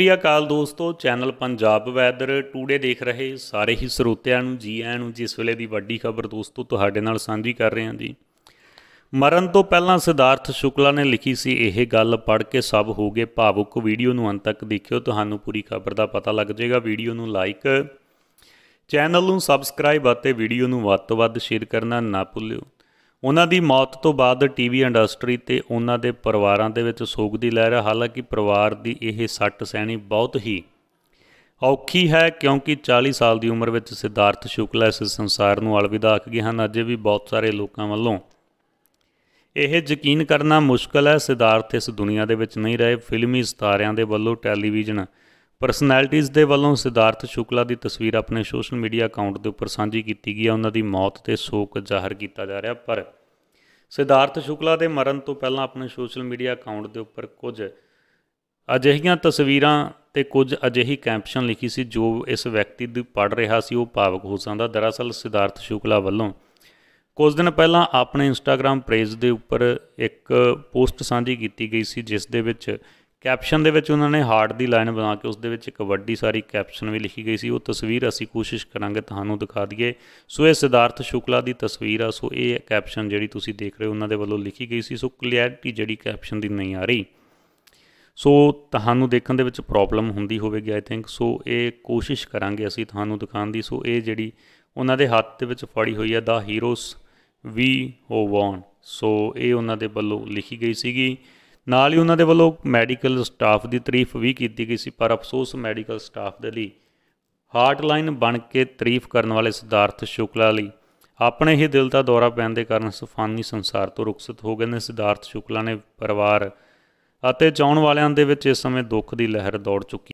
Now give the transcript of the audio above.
ਸ੍ਰੀ ਕਾਲ ਦੋਸਤੋ channel Punjab weather today ਦੇਖ ਰਹੇ ਸਾਰੇ ਹੀ ਸਰੋਤਿਆਂ ਨੂੰ ਜੀ ਆਇਆਂ ਨੂੰ ਜਿਸ ਵੇਲੇ ਦੀ ਵੱਡੀ ਖਬਰ ਦੋਸਤੋ ਤੁਹਾਡੇ ਨਾਲ ਸਾਂਝੀ ਕਰ ਰਹੇ ਹਾਂ ਜੀ ਮਰਨ ਤੋਂ ਪਹਿਲਾਂ ਸਿਧਾਰਥ ਸ਼ੁਕਲਾ ਨੇ ਲਿਖੀ ਸੀ ਇਹ ਗੱਲ ਪੜ੍ਹ ਕੇ ਸਭ ਹੋ ਗਏ ਭਾਵੁਕ ਵੀਡੀਓ ਨੂੰ ਅੰਤ ਤੱਕ ਦੇਖਿਓ ਤੁਹਾਨੂੰ ਪੂਰੀ ਖਬਰ ਦਾ ਪਤਾ ਲੱਗ ਜਾਏਗਾ ਵੀਡੀਓ ਨੂੰ ਲਾਈਕ ਚੈਨਲ ਨੂੰ ਸਬਸਕ੍ਰਾਈਬ ਅਤੇ ਵੀਡੀਓ ਨੂੰ ਵੱਧ ਤੋਂ ਵੱਧ ਸ਼ੇਅਰ ਕਰਨਾ ਨਾ ਭੁੱਲਿਓ ਉਹਨਾਂ ਦੀ ਮੌਤ ਤੋਂ ਬਾਅਦ ਟੀਵੀ ਇੰਡਸਟਰੀ ਤੇ ਉਹਨਾਂ ਦੇ ਪਰਿਵਾਰਾਂ ਦੇ ਵਿੱਚ ਸੋਗ ਦੀ ਲਹਿਰ ਹੈ ਹਾਲਾਂਕਿ ਪਰਿਵਾਰ ਦੀ ਇਹ ਸੱਟ ਸਹਿਣੀ ਬਹੁਤ ਹੀ ਔਖੀ ਹੈ ਕਿਉਂਕਿ 40 ਸਾਲ ਦੀ ਉਮਰ ਵਿੱਚ ਸਿਧਾਰਥ ਸ਼ੁਕਲਾ ਇਸ ਸੰਸਾਰ ਨੂੰ ਅਲਵਿਦਾ ਆਖ ਗਏ ਹਨ ਅਜੇ ਵੀ ਬਹੁਤ ਸਾਰੇ ਲੋਕਾਂ ਵੱਲੋਂ ਇਹ ਯਕੀਨ ਕਰਨਾ ਮੁਸ਼ਕਲ ਹੈ ਸਿਧਾਰਥ ਇਸ ਦੁਨੀਆ ਦੇ ਵਿੱਚ ਨਹੀਂ ਰਹੇ ਫਿਲਮੀ ਸਤਾਰਿਆਂ ਦੇ ਵੱਲੋਂ ਟੈਲੀਵਿਜ਼ਨ ਪਰਸਨੈਲਿਟੀਆਂ ਦੇ ਵੱਲੋਂ ਸਿਧਾਰਥ ਸ਼ੁਕਲਾ ਦੀ ਤਸਵੀਰ ਆਪਣੇ ਸੋਸ਼ਲ ਮੀਡੀਆ ਅਕਾਊਂਟ ਦੇ ਉੱਪਰ ਸਾਂਝੀ ਕੀਤੀ ਗਈ ਹੈ ਉਹਨਾਂ ਦੀ ਮੌਤ ਤੇ ਸੋਗ ਜ਼ਾਹਰ ਕੀਤਾ ਜਾ ਰਿਹਾ ਪਰ ਸਿਧਾਰਥ ਸ਼ੁਕਲਾ ਦੇ ਮਰਨ ਤੋਂ ਪਹਿਲਾਂ ਆਪਣੇ ਸੋਸ਼ਲ ਮੀਡੀਆ ਅਕਾਊਂਟ ਦੇ ਉੱਪਰ ਕੁਝ ਅਜਿਹੀਆਂ ਤਸਵੀਰਾਂ ਤੇ ਕੁਝ ਅਜਿਹੀ ਕੈਪਸ਼ਨ ਲਿਖੀ ਸੀ ਜੋ ਇਸ ਵਿਅਕਤੀ ਦੀ ਪੜ ਰਿਹਾ ਸੀ ਉਹ ਭਾਵਕ ਹੋ ਸਕਦਾ ਦਰਅਸਲ ਸਿਧਾਰਥ ਸ਼ੁਕਲਾ ਵੱਲੋਂ ਕੁਝ ਦਿਨ ਪਹਿਲਾਂ ਆਪਣੇ ਇੰਸਟਾਗ੍ਰam ਪੇਜ ਦੇ ਉੱਪਰ ਇੱਕ ਪੋਸਟ ਸਾਂਝੀ ਕੀਤੀ ਗਈ ਸੀ ਜਿਸ ਦੇ ਵਿੱਚ ਕੈਪਸ਼ਨ ਦੇ ਵਿੱਚ ਉਹਨਾਂ ਨੇ ਹਾਰਟ ਦੀ ਲਾਈਨ ਬਣਾ ਕੇ ਉਸ ਦੇ ਵਿੱਚ ਇੱਕ ਵੱਡੀ ਸਾਰੀ ਕੈਪਸ਼ਨ ਵੀ ਲਿਖੀ ਗਈ ਸੀ ਉਹ ਤਸਵੀਰ ਅਸੀਂ ਕੋਸ਼ਿਸ਼ ਕਰਾਂਗੇ ਤੁਹਾਨੂੰ ਦਿਖਾ ਦਈਏ ਸੋ ਇਹ ਸਿਧਾਰਥ ਸ਼ੁਕਲਾ ਦੀ ਤਸਵੀਰ ਆ ਸੋ ਇਹ ਕੈਪਸ਼ਨ ਜਿਹੜੀ ਤੁਸੀਂ ਦੇਖ ਰਹੇ ਹੋ ਉਹਨਾਂ ਦੇ ਵੱਲੋਂ ਲਿਖੀ ਗਈ ਸੀ ਸੋ ਕਲੈਰਿਟੀ ਜਿਹੜੀ ਕੈਪਸ਼ਨ ਦੀ ਨਹੀਂ ਆ ਰਹੀ ਸੋ ਤੁਹਾਨੂੰ ਦੇਖਣ ਦੇ ਵਿੱਚ ਪ੍ਰੋਬਲਮ ਹੁੰਦੀ ਹੋਵੇਗੀ ਆਈ ਥਿੰਕ ਸੋ ਇਹ ਕੋਸ਼ਿਸ਼ ਕਰਾਂਗੇ ਅਸੀਂ ਤੁਹਾਨੂੰ ਦਿਖਾਉਣ ਦੀ ਸੋ ਇਹ ਜਿਹੜੀ ਉਹਨਾਂ ਦੇ ਹੱਥ ਦੇ ਵਿੱਚ ਫੜੀ ਹੋਈ ਹੈ ਦਾ ਹੀਰੋਸ ਵੀ ਹੋਵਨ ਸੋ ਇਹ ਉਹਨਾਂ ਦੇ ਵੱਲੋਂ ਲਿਖੀ ਗਈ ਸੀਗੀ ਨਾਲ ਹੀ ਉਹਨਾਂ ਦੇ ਵੱਲੋਂ ਮੈਡੀਕਲ ਸਟਾਫ ਦੀ ਤਾਰੀਫ ਵੀ ਕੀਤੀ ਗਈ ਸੀ ਪਰ ਅਫਸੋਸ ਮੈਡੀਕਲ ਸਟਾਫ ਦੇ ਲਈ ਹਾਰਟਲਾਈਨ ਬਣ ਕੇ ਤਾਰੀਫ ਕਰਨ ਵਾਲੇ ਸਿਧਾਰਥ ਸ਼ੁਕਲਾ ਲਈ ਆਪਣੇ ਹੀ ਦਿਲ ਦਾ ਦੌਰਾ ਪੈਣ ਦੇ ਕਾਰਨ ਸੁਫਾਨੀ ਸੰਸਾਰ ਤੋਂ ਰੁਖਸਤ ਹੋ ਗਏ ਨੇ ਸਿਧਾਰਥ ਸ਼ੁਕਲਾ ਨੇ ਪਰਿਵਾਰ ਅਤੇ ਚਾਹਣ ਵਾਲਿਆਂ ਦੇ ਵਿੱਚ ਇਸ ਸਮੇਂ ਦੁੱਖ ਦੀ ਲਹਿਰ ਦੌੜ ਚੁੱਕੀ